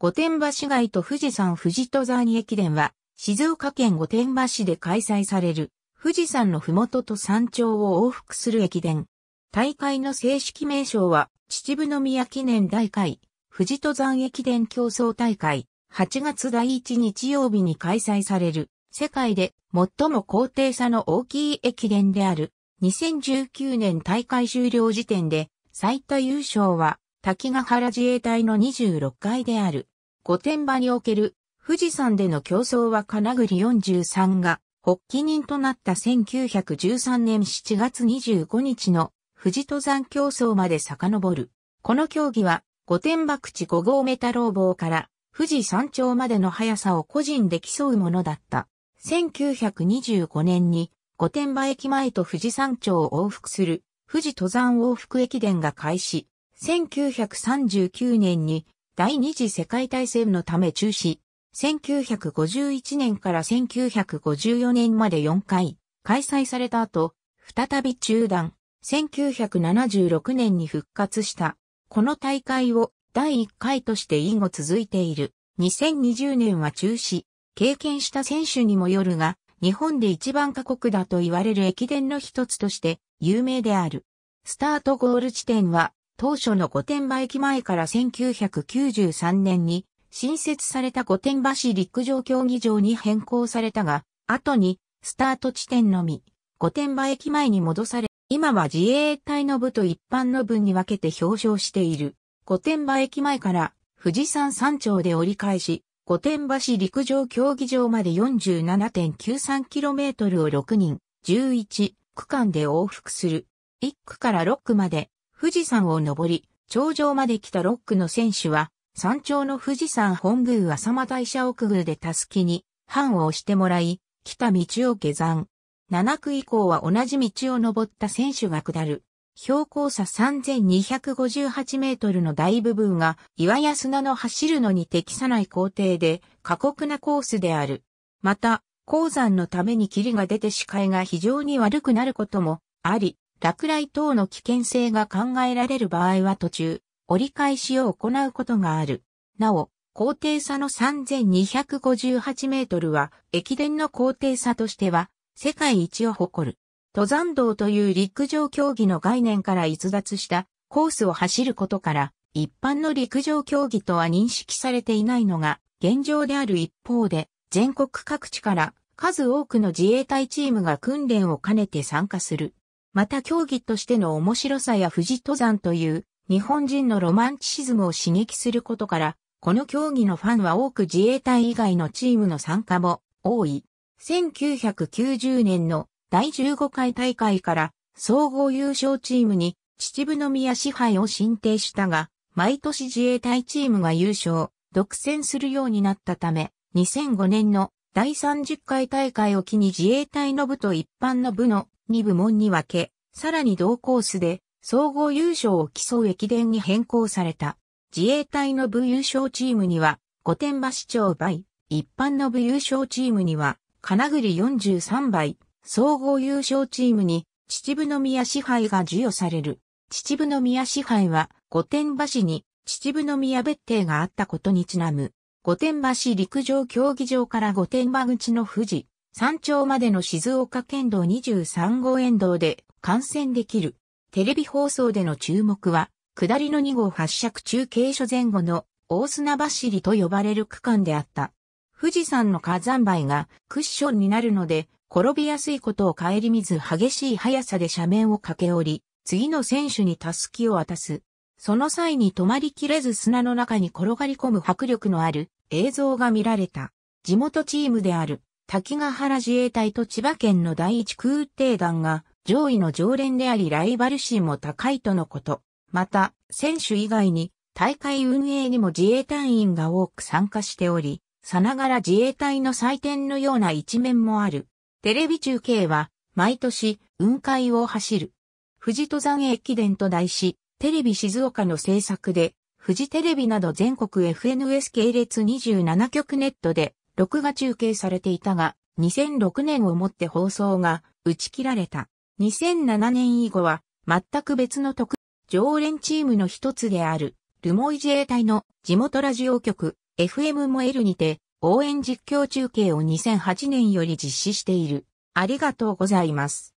御殿場市街と富士山富士登山駅伝は、静岡県御殿場市で開催される、富士山の麓と山頂を往復する駅伝。大会の正式名称は、秩父宮記念大会、富士登山駅伝競争大会、8月第1日曜日に開催される、世界で最も高低差の大きい駅伝である、2019年大会終了時点で、最多優勝は、滝ヶ原自衛隊の26階である。御殿場における富士山での競争は金栗43が発起人となった1913年7月25日の富士登山競争まで遡る。この競技は御殿場口5号メタ老坊から富士山頂までの速さを個人で競うものだった。1925年に御殿場駅前と富士山頂を往復する富士登山往復駅伝が開始。1939年に第二次世界大戦のため中止、1951年から1954年まで4回開催された後、再び中断、1976年に復活した。この大会を第1回として以後続いている。2020年は中止。経験した選手にもよるが、日本で一番過酷だと言われる駅伝の一つとして有名である。スタートゴール地点は当初の御殿場駅前から1993年に新設された御殿場市陸上競技場に変更されたが、後にスタート地点のみ、御殿場駅前に戻され、今は自衛隊の部と一般の部に分けて表彰している。御殿場駅前から富士山山頂で折り返し、御殿場市陸上競技場まで 47.93km を6人、11区間で往復する。1区から6区まで富士山を登り、頂上まで来た6区の選手は、山頂の富士山本宮浅間大社奥宮でたすきに、藩を押してもらい、来た道を下山。7区以降は同じ道を登った選手が下る。標高差3258メートルの大部分が岩や砂の走るのに適さない工程で過酷なコースである。また、鉱山のために霧が出て視界が非常に悪くなることもあり、落雷等の危険性が考えられる場合は途中、折り返しを行うことがある。なお、高低差の3258メートルは、駅伝の高低差としては、世界一を誇る。登山道という陸上競技の概念から逸脱したコースを走ることから、一般の陸上競技とは認識されていないのが現状である一方で、全国各地から数多くの自衛隊チームが訓練を兼ねて参加する。また競技としての面白さや富士登山という日本人のロマンチシズムを刺激することから、この競技のファンは多く自衛隊以外のチームの参加も多い。1990年の第15回大会から総合優勝チームに秩父宮支配を申請したが、毎年自衛隊チームが優勝、独占するようになったため、2005年の第30回大会を機に自衛隊の部と一般の部の2部門に分け、さらに同コースで総合優勝を競う駅伝に変更された。自衛隊の部優勝チームには、御殿場市長倍、一般の部優勝チームには、金栗43倍、総合優勝チームに、秩父宮支配が授与される。秩父宮支配は、御殿場市に、秩父宮別邸があったことにちなむ。御殿場市陸上競技場から御殿場口の富士、山頂までの静岡県道23号沿道で観戦できる。テレビ放送での注目は、下りの2号発着中継所前後の大砂走りと呼ばれる区間であった。富士山の火山灰がクッションになるので、転びやすいことを顧みず激しい速さで斜面を駆け下り、次の選手にキを渡す。その際に止まりきれず砂の中に転がり込む迫力のある映像が見られた。地元チームである滝ヶ原自衛隊と千葉県の第一空挺団が上位の常連でありライバル心も高いとのこと。また、選手以外に大会運営にも自衛隊員が多く参加しており、さながら自衛隊の祭典のような一面もある。テレビ中継は毎年雲海を走る。富士登山駅伝と題し、テレビ静岡の制作で、富士テレビなど全国 FNS 系列27局ネットで録画中継されていたが、2006年をもって放送が打ち切られた。2007年以後は全く別の特常連チームの一つであるルモイ自衛隊の地元ラジオ局 FM モエルにて応援実況中継を2008年より実施している。ありがとうございます。